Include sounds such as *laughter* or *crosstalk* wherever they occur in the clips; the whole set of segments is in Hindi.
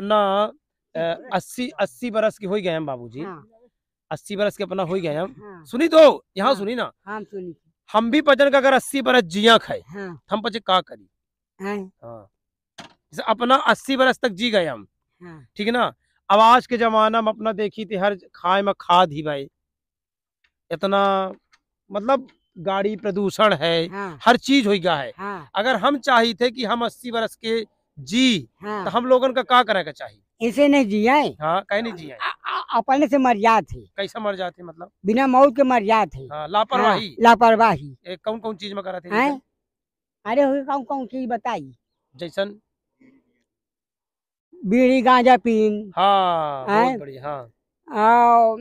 अपना अस्सी अस्सी बरस के हो गए हम बाबू जी हाँ। अस्सी बरस के अपना हो गए हम हाँ। सुनी तो यहाँ हाँ। सुनी ना हाँ, सुनी हम भी पचन का अगर अस्सी बरस जिया खाए हम पचे का करी हाँ। अपना अस्सी बरस तक जी गए हम ठीक है ना अब आज के जमाना में अपना देखी थी हर खाए में खा दी भाई इतना मतलब गाड़ी प्रदूषण है हाँ। हर चीज हो गया है हाँ। अगर हम चाहिए थे कि हम अस्सी बरस के जी हाँ। तो हम लोगन का का करे के चाहिए ऐसे नहीं जी आए हाँ कहीं नहीं जी आए अपने से मर जाते कैसे मर जाते मतलब बिना मौत के मर जाते हाँ, लापरवाही हाँ, लापरवाही कौन कौन चीज में करते हैं अरे कौन कौन चीज बताई जैसन बीड़ी गांजा पीन हाँ, हाँ।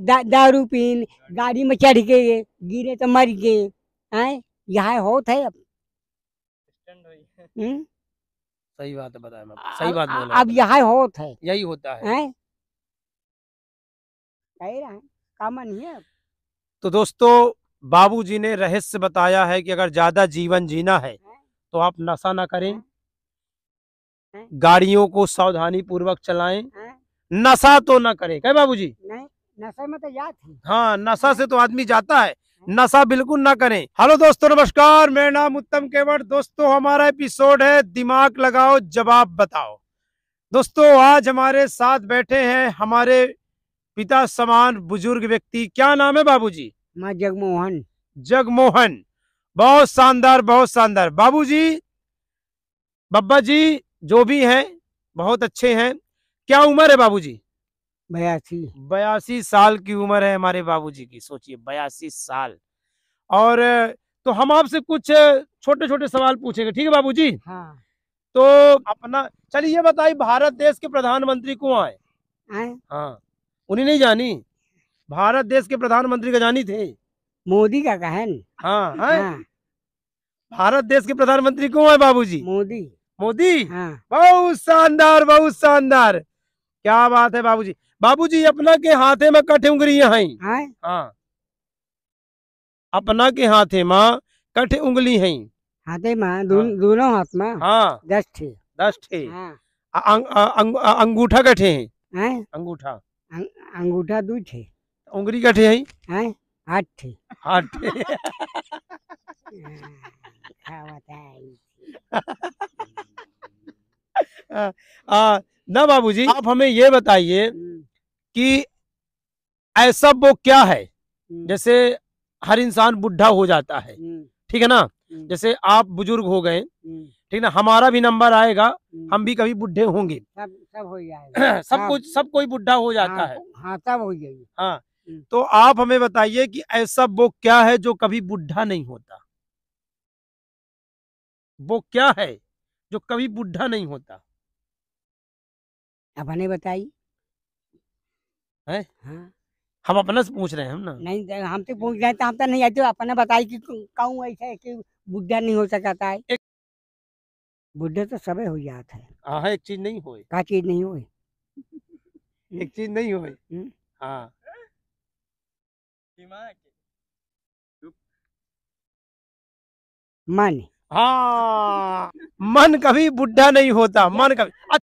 दा, दारू पीन गाड़ी में चढ़ के गिरे तो मर गए यहाँ होते है अब सही बात है बताया मैं सही बात बोला अब यहाँ होत है यही होता है, कॉमन ही तो दोस्तों बाबूजी ने रहस्य बताया है कि अगर ज्यादा जीवन जीना है तो आप नशा ना करें गाड़ियों को सावधानी पूर्वक चलाएं नशा तो ना करें क्या बाबूजी नशा में तो याद हाँ नशा से तो आदमी जाता है नशा बिल्कुल ना करें हेलो दोस्तों नमस्कार मेरा नाम उत्तम केवट दोस्तों हमारा एपिसोड है दिमाग लगाओ जवाब बताओ दोस्तों आज हमारे साथ बैठे हैं हमारे पिता समान बुजुर्ग व्यक्ति क्या नाम है बाबूजी माँ जगमोहन जगमोहन बहुत शानदार बहुत शानदार बाबूजी बब्बा जी जो भी हैं बहुत अच्छे हैं क्या उम्र है बाबूजी बयासी बयासी साल की उम्र है हमारे बाबूजी की सोचिए बयासी साल और तो हम आपसे कुछ छोटे छोटे सवाल पूछेंगे ठीक है बाबूजी हाँ। तो अपना चलिए ये बताइए भारत देश के प्रधानमंत्री कौन आए हाँ उन्हें नहीं जानी भारत देश के प्रधानमंत्री का जानी थे मोदी का कहन हाँ, हाँ, हाँ। भारत देश के प्रधानमंत्री कौन है बाबूजी मोदी मोदी हाँ। बहुत शानदार बहुत शानदार क्या बात है बाबूजी बाबूजी अपना के हाथे में कठे है हाँ अपना के हाथे माँ कठे उंगली है हाथे में दोनों हाँ। हाथ में हाँ दस ठे दस ठे हाँ। अंगूठा कठे है अंगूठा अंगूठा दू ठे उंगली कठे है आठ ठे आठ ठे *laughs* हाँ, *laughs* आ, आ, ना बाबूजी आप हमें ये बताइए हम्म। कि ऐसा वो क्या है हम्म। जैसे हर इंसान बुढ़ा हो जाता है हम्म। ठीक है ना जैसे आप बुजुर्ग हो गए ठीक ना हमारा भी नंबर आएगा हम भी कभी बुढ़े होंगे सब सब हो जाएगा *clears throat* सब हाँ। कुछ सब कोई बुढ़ा हो जाता हाँ, है हाँ सब हो जाएगी हाँ तो आप हमें बताइए कि ऐसा वो क्या है जो कभी बुढ़ा नहीं होता वो क्या है जो कभी बुढ़ा नहीं होता अपने बताई हाँ हम अपना से पूछ रहे हैं ना नहीं तो हम तो पूछ रहे तो हम तो नहीं आते तो अपने बताई कि कहूँ ऐसा है कि बुढ़ा नहीं हो सकता है एक... बुढ़े तो सब हो जाता है हम्म। हाँ एक चीज नहीं हो का चीज नहीं हो एक चीज नहीं हो मन हाँ मन कभी बुढ़ा नहीं होता मन कभी अच्छा